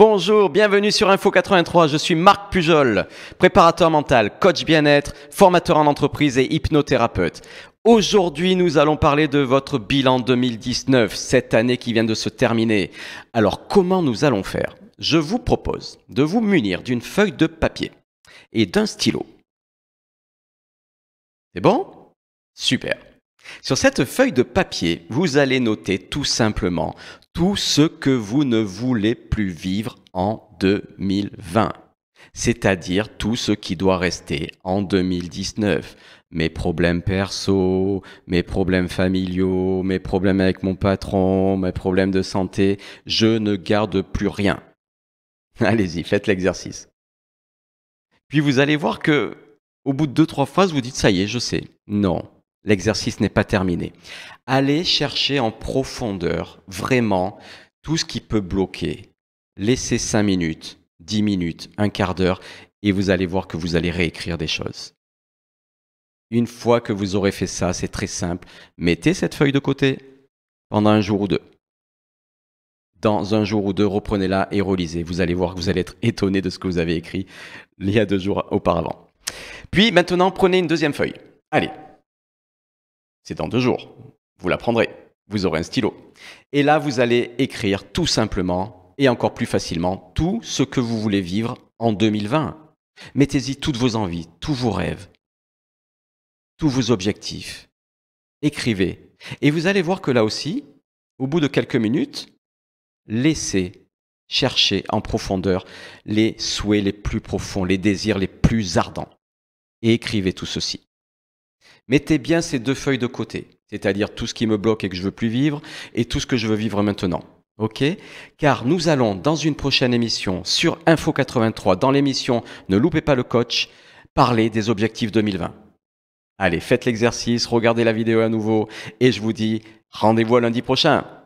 Bonjour, bienvenue sur Info 83. Je suis Marc Pujol, préparateur mental, coach bien-être, formateur en entreprise et hypnothérapeute. Aujourd'hui, nous allons parler de votre bilan 2019, cette année qui vient de se terminer. Alors, comment nous allons faire Je vous propose de vous munir d'une feuille de papier et d'un stylo. C'est bon Super. Sur cette feuille de papier, vous allez noter tout simplement tout ce que vous ne voulez plus vivre en 2020, c'est-à-dire tout ce qui doit rester en 2019. Mes problèmes perso, mes problèmes familiaux, mes problèmes avec mon patron, mes problèmes de santé, je ne garde plus rien. Allez-y, faites l'exercice. Puis vous allez voir que au bout de deux trois phrases, vous dites ça y est, je sais. Non, L'exercice n'est pas terminé. Allez chercher en profondeur vraiment tout ce qui peut bloquer. Laissez 5 minutes, 10 minutes, un quart d'heure, et vous allez voir que vous allez réécrire des choses. Une fois que vous aurez fait ça, c'est très simple. Mettez cette feuille de côté pendant un jour ou deux. Dans un jour ou deux, reprenez-la et relisez. Vous allez voir que vous allez être étonné de ce que vous avez écrit il y a deux jours auparavant. Puis maintenant, prenez une deuxième feuille. Allez, dans deux jours. Vous l'apprendrez, Vous aurez un stylo. Et là, vous allez écrire tout simplement et encore plus facilement tout ce que vous voulez vivre en 2020. Mettez-y toutes vos envies, tous vos rêves, tous vos objectifs. Écrivez. Et vous allez voir que là aussi, au bout de quelques minutes, laissez chercher en profondeur les souhaits les plus profonds, les désirs les plus ardents. Et écrivez tout ceci mettez bien ces deux feuilles de côté, c'est-à-dire tout ce qui me bloque et que je veux plus vivre et tout ce que je veux vivre maintenant. OK Car nous allons dans une prochaine émission sur Info 83 dans l'émission Ne loupez pas le coach parler des objectifs 2020. Allez, faites l'exercice, regardez la vidéo à nouveau et je vous dis rendez-vous lundi prochain.